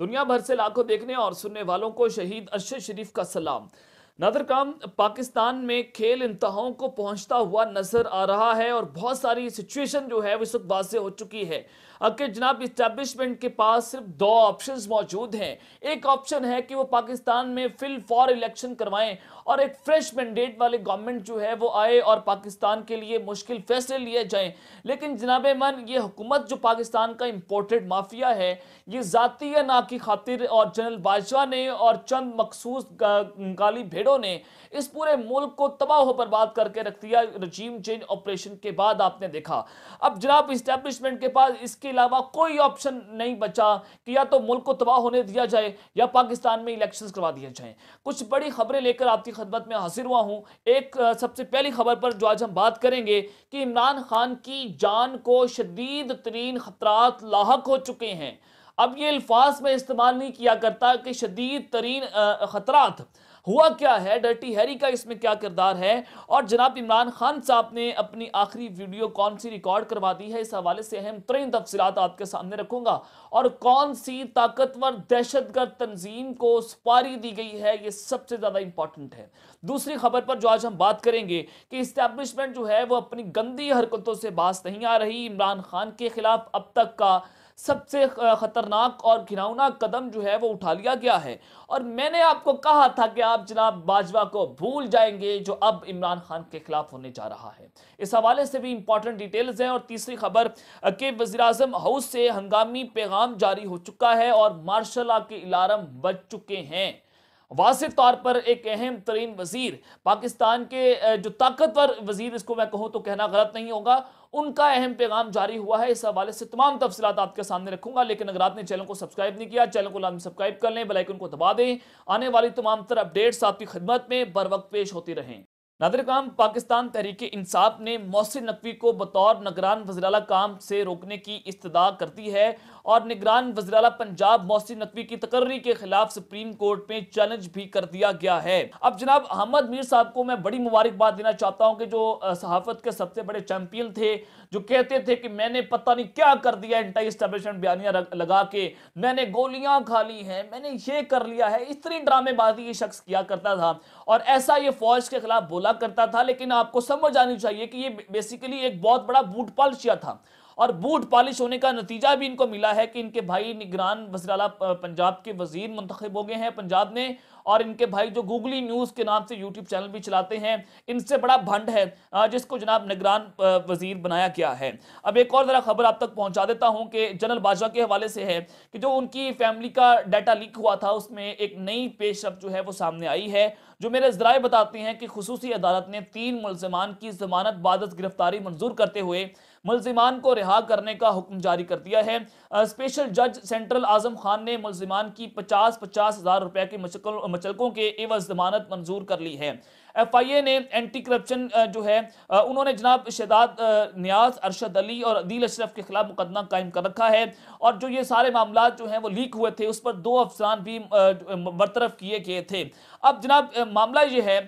दुनिया भर से लाखों देखने और सुनने वालों को शहीद अरशद शरीफ का सलाम नदर काम पाकिस्तान में खेल इंतहाओं को पहुंचता हुआ नजर आ रहा है और बहुत सारी सिचुएशन जो है इस वक्त वाजह हो चुकी है अगर जनाब इस्टेब्लिशमेंट के पास सिर्फ दो ऑप्शंस मौजूद हैं एक ऑप्शन है कि वो पाकिस्तान में फिल फॉर इलेक्शन करवाएं और एक फ्रेश मैंडेट वाले गवर्नमेंट जो है वो आए और पाकिस्तान के लिए मुश्किल फैसले लिए जाएं लेकिन जनाब मन ये हुकूमत जो पाकिस्तान का इम्पोर्टेड माफिया है ये ज़ाती ना की खातिर और जनरल बादशाह ने और चंद मखसूस गाली भेड़ों ने इस पूरे मुल्क को तबाह बर्बाद करके रख दिया रजीम चेंज ऑपरेशन के बाद आपने देखा अब जनाब इस्टेब्लिशमेंट के पास इसके इसके अलावा कोई ऑप्शन नहीं बचा कि या तो मुल्क को तबाह होने दिया जाए या पाकिस्तान में इलेक्शंस करवा दिए जाएं कुछ बड़ी खबरें लेकर आपकी खदमत में हाजिर हुआ हूं एक सबसे पहली खबर पर जो आज हम बात करेंगे कि इमरान खान की जान को शदीद तरीन खतरात लाक हो चुके हैं अब ये अल्फाज में इस्तेमाल नहीं किया करता कि शदीद तरीन ख़तरात हुआ क्या है डर्टी हैरी का इसमें क्या किरदार है और जनाब इमरान खान साहब ने अपनी आखिरी वीडियो कौन सी रिकॉर्ड करवा दी है इस हवाले से अहम तरीन तफसलत आपके सामने रखूंगा और कौन सी ताकतवर दहशतगर्द तंजीम को सुपारी दी गई है ये सबसे ज़्यादा इंपॉर्टेंट है दूसरी खबर पर जो आज हम बात करेंगे कि इस्टेब्लिशमेंट जो है वो अपनी गंदी हरकतों से बास नहीं आ रही इमरान खान के खिलाफ अब तक का सबसे ख़तरनाक और घिनौना कदम जो है वो उठा लिया गया है और मैंने आपको कहा था कि आप जनाब बाजवा को भूल जाएंगे जो अब इमरान खान के खिलाफ होने जा रहा है इस हवाले से भी इंपॉर्टेंट डिटेल्स हैं और तीसरी खबर के वजी हाउस से हंगामी पैगाम जारी हो चुका है और मार्शल के अलार्म बज चुके हैं वासिफ तौर पर एक अहम तरीन वजीर पाकिस्तान के जो ताकतवर वजीर इसको मैं कहूँ तो कहना गलत नहीं होगा उनका अहम पैगाम जारी हुआ है इस हवाले से तमाम तफसी आपके सामने रखूंगा लेकिन अगर आपने चैनल को सब्सक्राइब नहीं किया चैनल को लाभ सब्सक्राइब कर लें बेलाइकन को दबा दें आने वाली तमाम तर अपडेट्स आपकी खिदमत में बर वक्त पेश होती रहें नादर काम पाकिस्तान तहरीक इंसाफ ने मोहसिन नकवी को बतौर निगरान वजरा काम से रोकने की इस्तः करती है और निगरान वजरा पंजाब मोहसिन नकवी की तकर्री के खिलाफ सुप्रीम कोर्ट में चैलेंज भी कर दिया गया है अब जनाब अहमद मीर साहब को मैं बड़ी मुबारकबाद देना चाहता हूँ कि जो सहाफत के सबसे बड़े चैंपियन थे जो कहते थे कि मैंने पता नहीं क्या कर दिया एंटी स्टेब्लिशमेंट बयानियाँ लगा के मैंने गोलियाँ खा ली हैं मैंने ये कर लिया है इतनी ड्रामेबाजी ये शख्स किया करता था और ऐसा ये फौज के खिलाफ बोला हमला करता था लेकिन आपको समझ आनी चाहिए कि ये बेसिकली एक बहुत बड़ा बूटपाल शिया था और बूट पॉलिश होने का नतीजा भी इनको मिला है कि इनके भाई निगरान वसराला पंजाब के वजीर मंतखब हो गए हैं पंजाब में और इनके भाई जो गूगली न्यूज़ के नाम से यूट्यूब चैनल भी चलाते हैं इनसे बड़ा भंड है जिसको जनाब निगरान वजीर बनाया गया है अब एक और ज़रा खबर आप तक पहुंचा देता हूं कि जनरल बाजवा के हवाले से है कि जो उनकी फैमिली का डाटा लीक हुआ था उसमें एक नई पेश जो है वो सामने आई है जो मेरे जराए बताते हैं कि खसूसी अदालत ने तीन मुलजमान की जमानत बाद गिरफ्तारी मंजूर करते हुए मुलजिमान को रिहा करने का हुक्म जारी कर दिया है स्पेशल जज सेंट्रल आजम खान ने मुलजिमान की पचास पचास हज़ार रुपए की मचलकों के एवज जमानत मंजूर कर ली है एफआईए ने एंटी करप्शन जो है उन्होंने जनाब शहदाद न्याज अरशद अली और अदील अशरफ के खिलाफ मुकदमा कायम कर रखा है और जो ये सारे मामला जो हैं वो लीक हुए थे उस पर दो अफसरान भी बरतरफ किए गए थे अब जनाब मामला ये है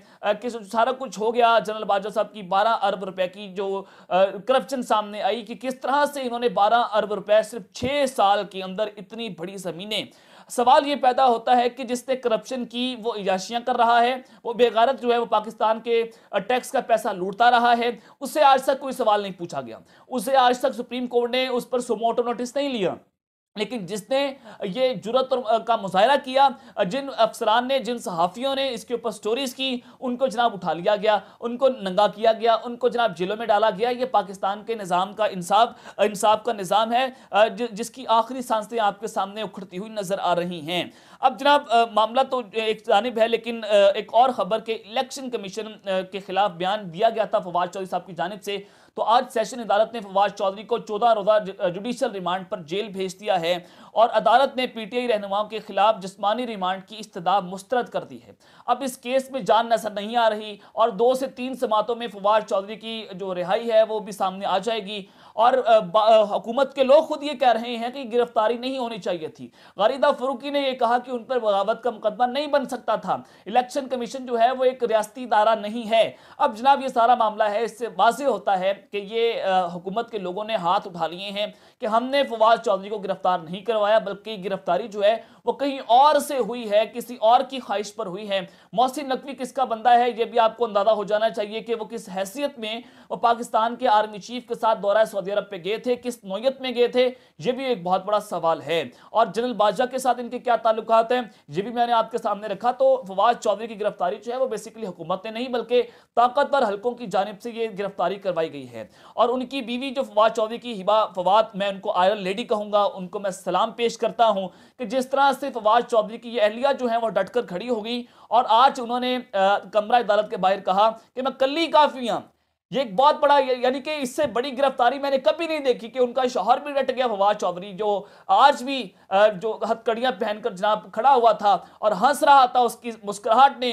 कि सारा कुछ हो गया जनरल बाजवा साहब की बारह अरब रुपए की जो करप्शन सामने आई कि किस तरह से इन्होंने बारह अरब रुपए सिर्फ छः साल के अंदर इतनी बड़ी ज़मीनें सवाल ये पैदा होता है कि जिसने करप्शन की वो याशियाँ कर रहा है वो बेगारत जो है वो पाकिस्तान के टैक्स का पैसा लूटता रहा है उससे आज तक कोई सवाल नहीं पूछा गया उसे आज तक सुप्रीम कोर्ट ने उस पर सुमोटो नोटिस नहीं लिया लेकिन जिसने ये और का मुजाहरा किया जिन अफसरान ने जिन सहाफ़ियों ने इसके ऊपर स्टोरीज़ की उनको जनाब उठा लिया गया उनको नंगा किया गया उनको जनाब जेलों में डाला गया ये पाकिस्तान के निज़ाम का इंसाफ इंसाफ का निज़ाम है ज, जिसकी आखिरी सांसें आपके सामने उखड़ती हुई नज़र आ रही हैं अब जनाब मामला तो एक जानब है लेकिन एक और ख़बर के इलेक्शन कमीशन के ख़िलाफ़ बयान दिया गया था फवाद चौधरी साहब की जानब से तो आज सेशन अदालत ने फवाज चौधरी को चौदह रोजा जुडिशल रिमांड पर जेल भेज दिया है और अदालत ने पीटीआई रहनुमाओं के खिलाफ जिसमानी रिमांड की इस्तः मुस्तरद कर दी है अब इस केस में जान नजर नहीं आ रही और दो से तीन समातों में फवाज चौधरी की जो रिहाई है वो भी सामने आ जाएगी और हुकूमत के लोग खुद ये कह रहे हैं कि गिरफ्तारी नहीं होनी चाहिए थी गरीदा फरूकी ने यह कहा कि उन पर बगावत का मुकदमा नहीं बन सकता था इलेक्शन कमीशन जो है वो एक रियाती इदारा नहीं है अब जनाब ये सारा मामला है इससे वाजे होता है कि ये हुकूमत के लोगों ने हाथ उठा लिए हैं कि हमने फवाद चौधरी को गिरफ्तार नहीं करवाया बल्कि गिरफ्तारी जो है वो कहीं और से हुई है किसी और की ख्वाहिश पर हुई है मोहसिन नकवी किसका बंदा है ये भी आपको अंदाजा हो जाना चाहिए कि वो किस हैसियत में वो पाकिस्तान के आर्मी चीफ के साथ दौरा सऊदी अरब पे गए थे किस नोयत में गए थे ये भी एक बहुत बड़ा सवाल है और जनरल बाजा के साथ इनके क्या ताल्लुक हैं ये भी मैंने आपके सामने रखा तो फवाद चौधरी की गिरफ्तारी जो है वो बेसिकली हुकूमत ने नहीं बल्कि ताकतवर हल्कों की जानब से ये गिरफ्तारी करवाई गई है और उनकी बीवी जो फवाद चौधरी की हिबा फवाद मैं मैं उनको आयरन लेडी कहूंगा उनको मैं सलाम पेश करता हूं कि जिस तरह से फवाज चौधरी की ये अहलिया जो है वो डटकर खड़ी होगी और आज उन्होंने कमरा अदालत के बाहर कहा कि मैं कल ही काफ़ी हूँ ये एक बहुत बड़ा यानी कि इससे बड़ी गिरफ्तारी मैंने कभी नहीं देखी कि उनका शोहर भी रट गया फवाद चौधरी जो आज भी जो हथकड़ियां पहनकर जनाब खड़ा हुआ था और हंस रहा था उसकी मुस्कुराहट ने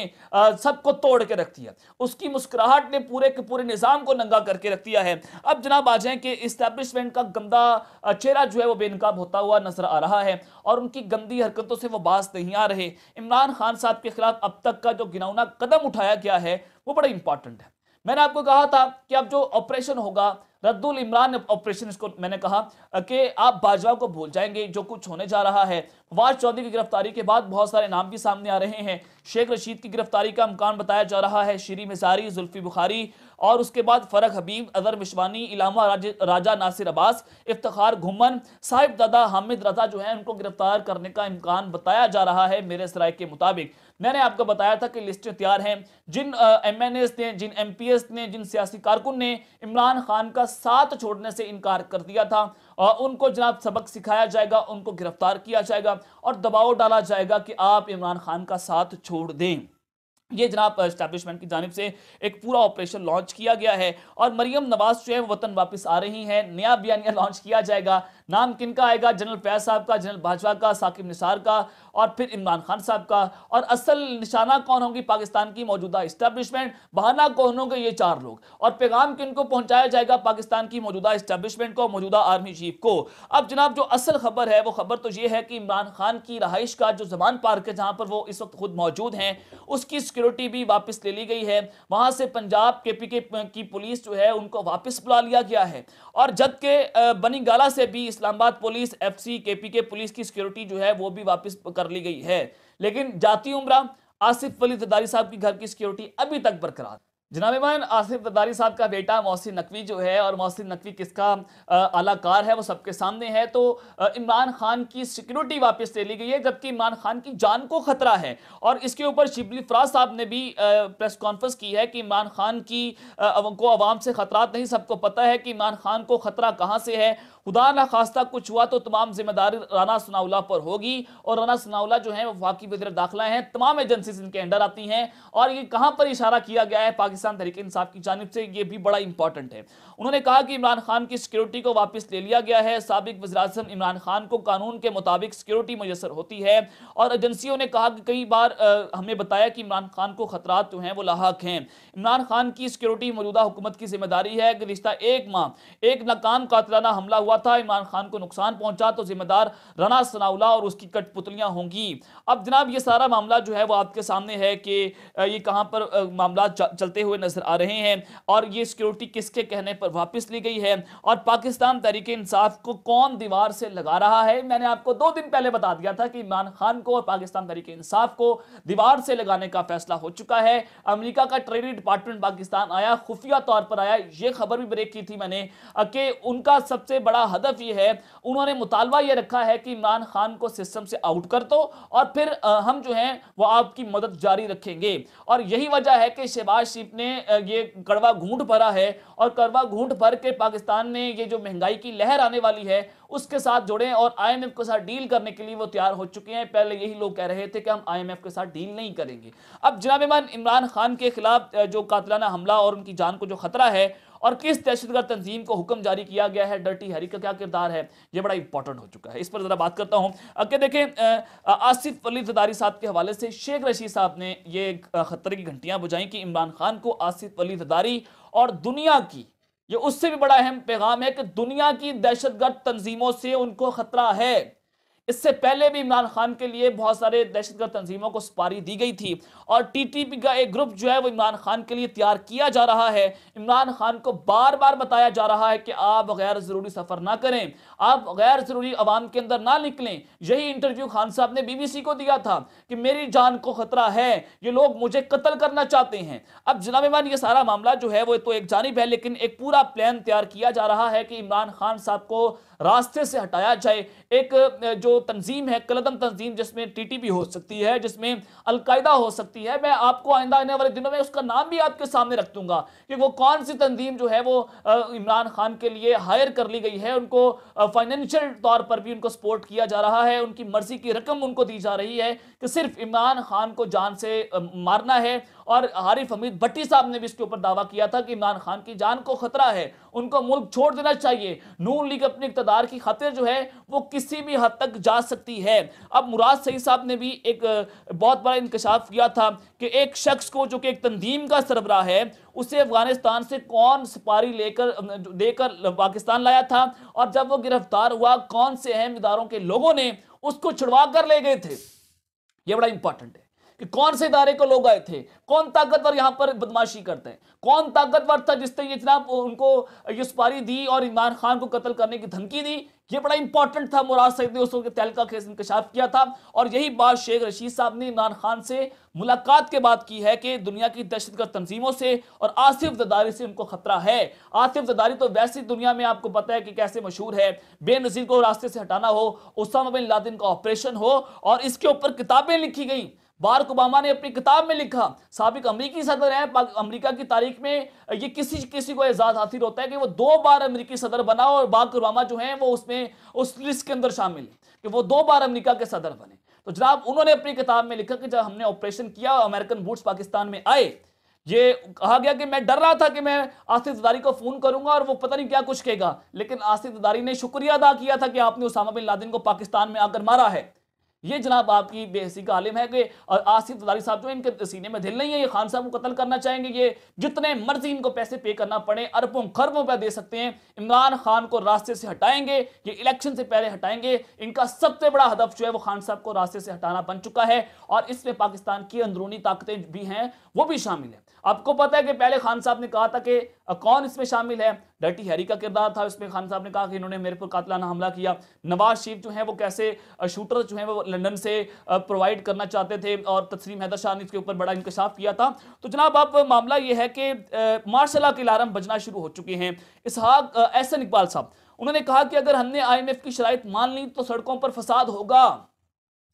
सबको तोड़ के रख दिया उसकी मुस्कुराहट ने पूरे के पूरे निज़ाम को नंगा करके रख दिया है अब जनाब आ जाए कि इस्टेब्लिशमेंट का गंदा चेहरा जो है वो बेनकाब होता हुआ नजर आ रहा है और उनकी गंदी हरकतों से वो बास नहीं आ रहे इमरान खान साहब के खिलाफ अब तक का जो गिनौना कदम उठाया गया है वो बड़ा इंपॉर्टेंट है मैंने आपको कहा था कि अब जो ऑपरेशन होगा रद्दुल इमरान ऑपरेशन इसको मैंने कहा कि आप बाजवा को भूल जाएंगे जो कुछ होने जा रहा है फवाद चौधरी की गिरफ्तारी के बाद बहुत सारे नाम भी सामने आ रहे हैं शेख रशीद की गिरफ्तारी का अमकान बताया जा रहा है श्री मिसारी जुल्फी बुखारी और उसके बाद फरक हबीब अजहर मिशवानी इलामा राजा नासिर अब्बास इफ्तार घुमन साहिब दादा हामिद रजा जो है उनको गिरफ्तार करने का इम्कान बताया जा रहा है मेरे सराय के मुताबिक मैंने आपको बताया था कि लिस्टें तैयार हैं जिन एम एन एस ने जिन एम पी एस ने जिन सियासी कारकुन ने इमरान खान का साथ छोड़ने से इनकार कर दिया था उनको जनाब सबक सिखाया जाएगा उनको गिरफ्तार किया जाएगा और दबाव डाला जाएगा कि आप इमरान खान का साथ छोड़ दें ये जनाब इस्टेब्लिशमेंट की जानब से एक पूरा ऑपरेशन लॉन्च किया गया है और मरियम नवाज जो है वतन वापस आ रही हैं नया बयानिया लॉन्च किया जाएगा नाम किन का आएगा जनरल फैज साहब का जनरल भाजपा का साकिब निसार का और फिर इमरान खान साहब का और असल निशाना कौन होगी पाकिस्तान की मौजूदा इस्टेब्लिशमेंट बहाना कौन होंगे ये चार लोग और पैगाम को पहुंचाया जाएगा पाकिस्तान की मौजूदा इस्टेब्लिशमेंट को मौजूदा आर्मी चीफ को अब जनाब जो असल खबर है वो खबर तो ये है कि इमरान खान की रहाइश का जो जमान पार्क है जहाँ पर वो इस वक्त खुद मौजूद हैं उसकी सिक्योरिटी भी वापस ले ली गई है वहाँ से पंजाब के पी के की पुलिस जो है उनको वापस बुला लिया गया है और जबकि गाला से भी इस्लामाबाद पुलिस एफ सी के पी के पुलिस की सिक्योरिटी जो है वो भी वापस कर कर ली गई है लेकिन जाती उमरा आसिफ वली जदारी साहब की घर की सिक्योरिटी अभी तक बरकरार जनाब मान आसिफ जदारी साहब का बेटा मौसी नकवी जो है और मौसी नकवी किसका अलाकार है वो सबके सामने है तो इमरान खान की सिक्योरिटी वापस ले ली गई है जबकि इमरान खान की जान को खतरा है और इसके ऊपर शिबली फराज साहब ने भी प्रेस कॉन्फ्रेंस की है कि इमरान खान की को आवाम से खतरात नहीं सबको पता है कि इमरान खान को खतरा कहाँ से है खुदा ना खास्ता कुछ हुआ तो तमाम जिम्मेदारी राना सनाउला पर होगी और राना सनाउला जो है वो वाकई वजर दाखिला है तमाम एजेंसी इनके अंडर आती हैं और ये कहाँ पर इशारा किया गया है पाकिस्तान तरीके इंसाफ की जानब से ये भी बड़ा इंपॉर्टेंट है उन्होंने कहा कि इमरान खान की सिक्योरिटी को वापस ले लिया गया है सबक वजराजम इमरान खान को कानून के मुताबिक सिक्योरिटी मुयसर होती है और एजेंसियों ने कहा कि कई बार हमें बताया कि इमरान खान को खतरा जो हैं वो लाक हैं इमरान खान की सिक्योरिटी मौजूदा हुकूमत की जिम्मेदारी है रिश्ता एक माह एक नाकाम कातलाना हमला हुआ हुआ था इमरान खान को नुकसान पहुंचा तो जिम्मेदार राना सनाउला और उसकी कठपुतलियां होंगी अब जनाब ये सारा मामला जो है वो आपके सामने है कि ये कहां पर मामला चलते हुए नजर आ रहे हैं और ये सिक्योरिटी किसके कहने पर वापस ली गई है और पाकिस्तान तरीके इंसाफ को कौन दीवार से लगा रहा है मैंने आपको दो दिन पहले बता दिया था कि इमरान खान को और पाकिस्तान तरीके इंसाफ को दीवार से लगाने का फैसला हो चुका है अमरीका का ट्रेडी डिपार्टमेंट पाकिस्तान आया खुफिया तौर पर आया ये खबर भी ब्रेक की थी मैंने कि उनका सबसे बड़ा उनका हदफ ये है उन्होंने मुतालबा ये रखा है कि इमरान खान को सिस्टम से आउट कर दो और फिर हम जो हैं वो आपकी मदद जारी रखेंगे और यही वजह है कि शहबाज शरीफ ने ये कड़वा घूंट भरा है और कड़वा घूंट भर के पाकिस्तान में ये जो महंगाई की लहर आने वाली है उसके साथ जुड़े और आईएमएफ के साथ डील करने के लिए वो तैयार हो चुके हैं पहले यही लोग कह रहे थे कि हम आईएमएफ के साथ डील नहीं करेंगे अब जनाब इमरान खान के खिलाफ जो कातलाना हमला और उनकी जान को जो खतरा है और किस दहशतगर्द तंजीम को हुक्म जारी किया गया है डर्टी हैरी का क्या किरदार है यह बड़ा इंपॉर्टेंट हो चुका है इस पर ज़रा बात करता हूँ अगर देखें आसिफ अली जदारी साहब के हवाले से शेख रशीद साहब ने यह खतरे की घंटियाँ बुझाई कि इमरान खान को आसिफ अली जदारी और दुनिया की ये उससे भी बड़ा अहम पैगाम है कि दुनिया की दहशतगर्द तंजीमों से उनको खतरा है इससे पहले भी इमरान खान के लिए बहुत सारे दहशतगर्द तंजीमों को सुपारी दी गई थी और टीटीपी का एक ग्रुप जो है वो इमरान खान के लिए तैयार किया जा रहा है इमरान खान को बार बार बताया जा रहा है कि आप गैर ज़रूरी सफ़र ना करें आप गैर ज़रूरी आवाम के अंदर ना निकलें यही इंटरव्यू खान साहब ने बीबीसी को दिया था कि मेरी जान को ख़तरा है ये लोग मुझे कत्ल करना चाहते हैं अब जनाब इमान ये सारा मामला जो है वो तो एक जानब है लेकिन एक पूरा प्लान तैयार किया जा रहा है कि इमरान खान साहब को रास्ते से हटाया जाए एक जो तंजीम है कलदम तंजीम जिसमें टीटीपी हो सकती है जिसमें अलकायदा हो सकती है मैं आपको आइंदा आने वाले दिनों में उसका नाम भी आपके सामने रख दूंगा कि वो कौन सी तंजीम जो है वो इमरान खान के लिए हायर कर ली गई है उनको फाइनेंशियल तौर पर भी उनको सपोर्ट किया जा रहा है उनकी मर्जी की रकम उनको दी जा रही है कि सिर्फ इमरान खान को जान से मारना है और हारिफ हमीद भट्टी साहब ने भी इसके ऊपर दावा किया था कि इमरान खान की जान को खतरा है उनको मुल्क छोड़ देना चाहिए नून लीग अपने इकतदार की खातिर जो है वो किसी भी हद तक जा सकती है अब मुराद सही साहब ने भी एक बहुत बड़ा इंकशाफ किया था कि एक शख्स को जो कि एक तंजीम का सरबरा है उसे अफगानिस्तान से कौन सिपारी लेकर देकर पाकिस्तान लाया था और जब वो गिरफ्तार हुआ कौन से अहम इदारों के लोगों ने उसको छुड़वा कर ले गए थे ये बड़ा इंपॉर्टेंट है कि कौन से इदारे को लोग आए थे कौन ताकतवर यहां पर बदमाशी करते हैं कौन ताकतवर था जिसने ये जनाब उनको ये सुपारी दी और इमरान खान को कत्ल करने की धमकी दी ये बड़ा इंपॉर्टेंट था मुराद सईद ने उसके तहलका केस इंकशाफ किया था और यही बात शेख रशीद साहब ने इमरान खान से मुलाकात के बाद की है कि दुनिया की दहशतगर्द तंजीमों से और आसिफ जदारी से उनको खतरा है आसिफ जदारी तो वैसी दुनिया में आपको पता है कि कैसे मशहूर है बेनजीर को रास्ते से हटाना हो उसामा बिन लादिन का ऑपरेशन हो और इसके ऊपर किताबें लिखी गई बारक ओबामा ने अपनी किताब में लिखा सबक अमरीकी सदर हैं अमरीका की तारीख में ये किसी किसी को एजाज़ हासिल होता है कि वो दो बार अमरीकी सदर बना और बारक ओबामा जो है वो उसमें उस लिस्ट के अंदर शामिल है कि वो दो बार अमरीका के सदर बने तो जनाब उन्होंने अपनी किताब में लिखा कि जब हमने ऑपरेशन किया अमेरिकन बूट्स पाकिस्तान में आए ये कहा गया कि मैं डर रहा था कि मैं आसिफ जदारी को फ़ोन करूंगा और वो पता नहीं क्या कुछ कहेगा लेकिन आसिफ जदारी ने शुक्रिया अदा किया था कि आपने उसामा बिन लादेन को पाकिस्तान में आकर मारा है ये जनाब आपकी बेहसी का आलिम है कि आसिफ तदारी साहब जो इनके सीने में ढिल नहीं है ये खान साहब को कत्ल करना चाहेंगे ये जितने मर्जी इनको पैसे पे करना पड़े अरबों खरबों रुपया दे सकते हैं इमरान खान को रास्ते से हटाएंगे ये इलेक्शन से पहले हटाएंगे इनका सबसे बड़ा हदफ जो है वो खान साहब को रास्ते से हटाना बन चुका है और इसमें पाकिस्तान की अंदरूनी ताकतें भी हैं वो भी शामिल है आपको पता है कि पहले खान साहब ने कहा था कि कौन इसमें शामिल है डर्टी हैरी का किरदार था उसमें खान साहब ने कहा कि इन्होंने मेरे पर कातलाना हमला किया नवाज शरीफ जो है वो कैसे शूटर जो है वो लंदन से प्रोवाइड करना चाहते थे और तस्लीम हैदर शाह ने इसके ऊपर बड़ा इंकशाफ किया था तो जनाब आप मामला ये है कि मार्शल के अलार्म बजना शुरू हो चुके हैं इसहाक एहसन इकबाल साहब उन्होंने कहा कि अगर हमने आई की शराइ मान ली तो सड़कों पर फसाद होगा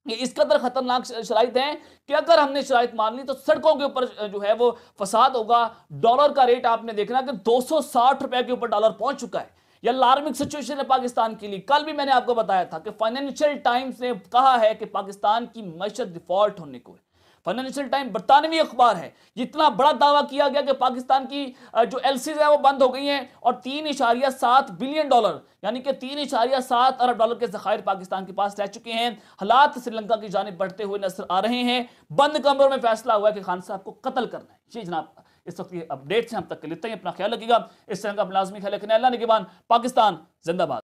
ये इस कदर खतरनाक शराइत है कि अगर हमने शराइत मान ली तो सड़कों के ऊपर जो है वो फसाद होगा डॉलर का रेट आपने देखना कि 260 रुपए के ऊपर डॉलर पहुंच चुका है यह अलार्मिंग सिचुएशन है पाकिस्तान के लिए कल भी मैंने आपको बताया था कि फाइनेंशियल टाइम्स ने कहा है कि पाकिस्तान की मैशत डिफॉल्ट होने को है फाइनेंशियल टाइम बरतानवी अखबार है जितना बड़ा दावा किया गया कि पाकिस्तान की जो एलसीज है वो बंद हो गई हैं और तीन इशारिया सात बिलियन डॉलर यानी कि तीन इशारिया सात अरब डॉलर के जखायर पाकिस्तान के पास रह चुके हैं हालात श्रीलंका की जानब बढ़ते हुए नजर आ रहे हैं बंद कमरों में फैसला हुआ कि खान साहब को कत्ल करना है जी जनाब इस वक्त ये अपडेट्स हैं हम तक लेते हैं अपना ख्याल रखिएगा इस तरह का अपना लाजमी ख्याल रखना अल्लाह बाद पाकिस्तान जिंदाबाद